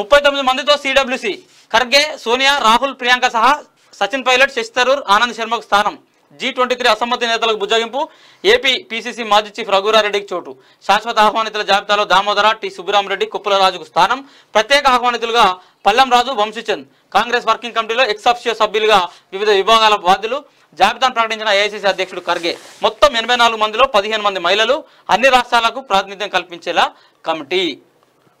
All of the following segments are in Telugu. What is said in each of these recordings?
ముప్పై తొమ్మిది మందితో సిడబ్ల్యూసి ఖర్గే సోనియా రాహుల్ ప్రియాంక సహా సచిన్ పైలట్ శశి థరూర్ ఆనంద్ శర్మకు స్థానం జీ ట్వంటీ త్రీ అసమ్మతి నేతలకు బుజ్జగింపు ఏపీ పీసీసీ మాజీ చీఫ్ రఘురారెడ్డికి చోటు శాశ్వత ఆహ్వానితుల జాబితాలో దామోదర టి కుప్పల రాజుకు స్థానం ప్రత్యేక ఆహ్వానితులుగా పల్లం రాజు వంశీచంద్ కాంగ్రెస్ వర్కింగ్ కమిటీలో ఎక్సాఫ్షియో సభ్యులుగా వివిధ విభాగాల బాధ్యులు జాబితాను ప్రకటించిన ఏఐసిసి అధ్యక్షుడు ఖర్గే మొత్తం ఎనభై మందిలో పదిహేను మంది మహిళలు అన్ని రాష్ట్రాలకు ప్రాతినిధ్యం కల్పించేలా కమిటీ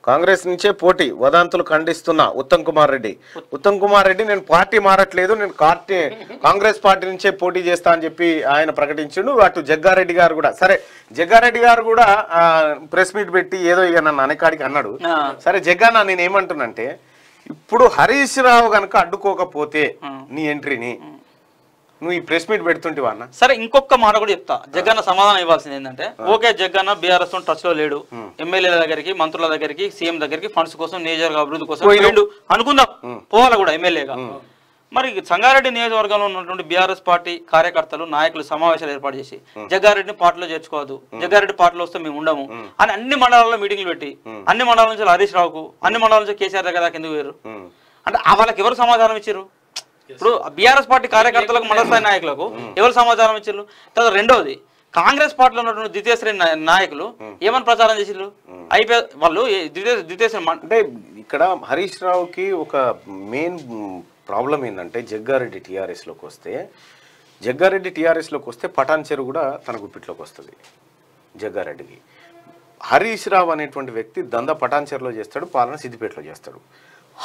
కాంగ్రెస్ నుంచే పోటీ వదంతులు ఖండిస్తున్నా ఉత్తమ్ కుమార్ రెడ్డి ఉత్తమ్ కుమార్ రెడ్డి నేను పార్టీ మారట్లేదు నేను పార్టీ కాంగ్రెస్ పార్టీ నుంచే పోటీ చేస్తా అని చెప్పి ఆయన ప్రకటించిండు అటు జగ్గారెడ్డి గారు కూడా సరే జగ్గారెడ్డి గారు కూడా ప్రెస్ మీట్ పెట్టి ఏదో ఇక నన్ను అనేకాడికి అన్నాడు సరే జగ్గా నేను అంటే ఇప్పుడు హరీష్ రావు కనుక అడ్డుకోకపోతే నీ ఎంట్రీని నువ్వు ఈ ప్రెస్ మీట్ పెడుతుంటే అన్న సరే ఇంకొక మాట కూడా చెప్తా జగన్ సమాధానం ఇవ్వాల్సింది ఏంటంటే ఓకే జగన్ బీఆర్ఎస్ టచ్ లో లేడు ఎమ్మెల్యేల దగ్గరికి మంత్రుల దగ్గరికి సీఎం దగ్గరికి ఫండ్స్ కోసం నియోజకవర్గ అభివృద్ధి కోసం అనుకుందాం పోవాలి కూడా ఎమ్మెల్యేగా మరి సంగారెడ్డి నియోజకవర్గంలో ఉన్నటువంటి బీఆర్ఎస్ పార్టీ కార్యకర్తలు నాయకులు సమావేశాలు ఏర్పాటు చేసి జగ్గారెడ్డిని పార్టీలో చేర్చుకోవద్దు జగ్గారెడ్డి పార్టీలో వస్తే మేము ఉండము అని అన్ని మండలాల్లో మీటింగ్లు పెట్టి అన్ని మండలాల నుంచి హరీష్ రావుకు అన్ని మండలాల నుంచి కేసీఆర్ దగ్గర దాకా ఎందుకు వేరు అంటే వాళ్ళకి ఎవరు సమాధానం ఇచ్చారు ఇప్పుడు బీఆర్ఎస్ పార్టీ కార్యకర్తలకు మండలస్థాయి నాయకులకు ఎవరు సమాచారం ఇచ్చారు తర్వాత రెండవది కాంగ్రెస్ పార్టీలో ఉన్నటువంటి ద్వితీయ శ్రేణి నాయకులు ఏమని ప్రచారం చేసిల్లు అయిపోయి వాళ్ళు ద్వితీయ అంటే ఇక్కడ హరీష్ రావుకి ఒక మెయిన్ ప్రాబ్లం ఏంటంటే జగ్గారెడ్డి టీఆర్ఎస్లోకి వస్తే జగ్గారెడ్డి టీఆర్ఎస్లోకి వస్తే పటాన్ చెరు కూడా తన గుప్పిట్లోకి వస్తుంది జగ్గారెడ్డికి హరీష్ రావు అనేటువంటి వ్యక్తి దంద చెరులో చేస్తాడు పాలన సిద్దిపేటలో చేస్తాడు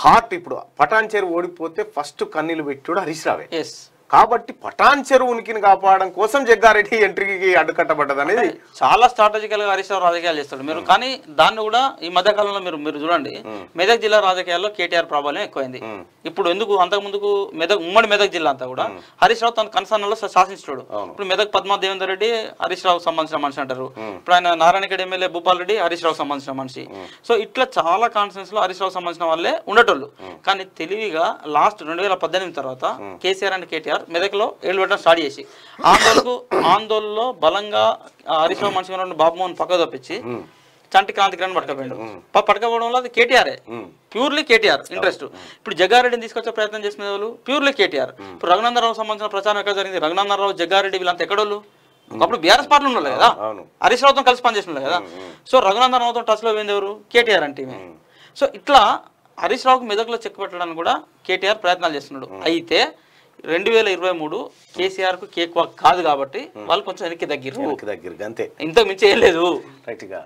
హార్ట్ ఇప్పుడు పటాన్ చేరు ఓడిపోతే ఫస్ట్ కన్నీళ్ళు పెట్టుడు హరీష్ రావే కాబట్టి పటాన్ చెరువునికి కాపాడడం కోసం జగ్గారెడ్డి ఎంట్రీకి అడ్డుకట్టబడ్డది అనేది చాలా స్ట్రాటజికల్ గా రావు రాజకీయాలు చేస్తాడు మీరు కానీ దాన్ని కూడా ఈ మధ్య కాలంలో మీరు మీరు చూడండి మెదక్ జిల్లా రాజకీయాల్లో కేటీఆర్ ప్రాబ్లమే ఎక్కువైంది ఇప్పుడు ఎందుకు అంతకు ముందుకు మెదక్ ఉమ్మడి మెదక్ జిల్లా అంతా కూడా రావు తన లో శాసించాడు ఇప్పుడు మెదక్ పద్మా దేవేందర్ రెడ్డి రావు సంబంధించిన మనిషి అంటారు ఇప్పుడు ఆయన నారాయణగడ్ ఎమ్మెల్యే భూపాల్ రెడ్డి రావు సంబంధించిన మనిషి సో ఇట్లా చాలా కాన్సెన్స్ లో రావు సంబంధించిన వాళ్ళే ఉండేటోళ్ళు కానీ తెలివిగా లాస్ట్ రెండు తర్వాత కేసీఆర్ అండ్ కేటీఆర్ మెదక్లో ఏళ్ళు పెట్టడం స్టార్ట్ చేసి ఆందోళనకు ఆందోళనలో బలంగా హరిశ్రమ మనిషిగా ఉన్న బాబుమోహన్ పక్క తప్పించి చంటి క్రాంతి కిరణ్ పట్టుకపోయాడు పట్టుకపోవడం వల్ల అది కేటీఆర్ఏ ప్యూర్లీ కేటీఆర్ ఇంట్రెస్ట్ ఇప్పుడు జగ్గారెడ్డిని తీసుకొచ్చే ప్రయత్నం చేసిన వాళ్ళు ప్యూర్లీ కేటీఆర్ ఇప్పుడు రఘునందరావు సంబంధించిన ప్రచారం ఎక్కడ జరిగింది రఘునందరావు జగ్గారెడ్డి వీళ్ళంతా ఎక్కడోళ్ళు ఒకప్పుడు బీఆర్ఎస్ పార్టీ ఉండాలి కదా హరీష్ రావుతో కలిసి పనిచేసిన కదా సో టచ్ లో పోయింది ఎవరు కేటీఆర్ అంటే సో ఇట్లా హరీష్ రావుకు మెదకులో చెక్ పెట్టడానికి కూడా కేటీఆర్ ప్రయత్నాలు చేస్తున్నాడు అయితే రెండు వేల ఇరవై మూడు కేసీఆర్ కు కేక్ వాక్ కాదు కాబట్టి వాళ్ళు కొంచెం వెనక్కి దగ్గర దగ్గర అంతే ఇంతకు మించి వేయలేదు రైట్గా